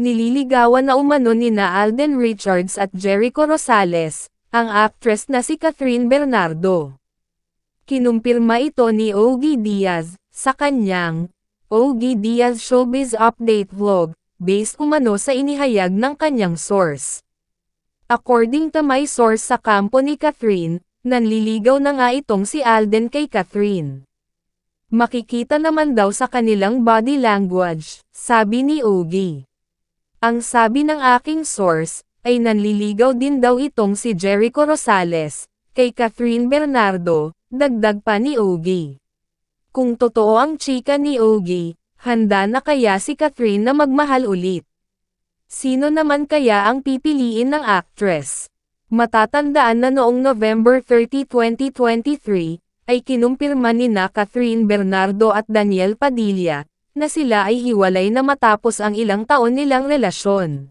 Nililigawan na umano ni na Alden Richards at Jericho Rosales, ang actress na si Catherine Bernardo. Kinumpirma ito ni Ogie Diaz, sa kanyang Ogie Diaz Showbiz Update Vlog, based umano sa inihayag ng kanyang source. According to my source sa kampo ni Catherine, nanliligaw na nga itong si Alden kay Catherine. Makikita naman daw sa kanilang body language, sabi ni Ogie. Ang sabi ng aking source, ay nanliligaw din daw itong si Jericho Rosales, kay Catherine Bernardo, dagdag pa ni Ogie. Kung totoo ang chika ni Ogie, handa na kaya si Catherine na magmahal ulit. Sino naman kaya ang pipiliin ng actress? Matatandaan na noong November 30, 2023, ay kinumpirma ni na Catherine Bernardo at Daniel Padilla, na sila ay hiwalay na matapos ang ilang taon nilang relasyon.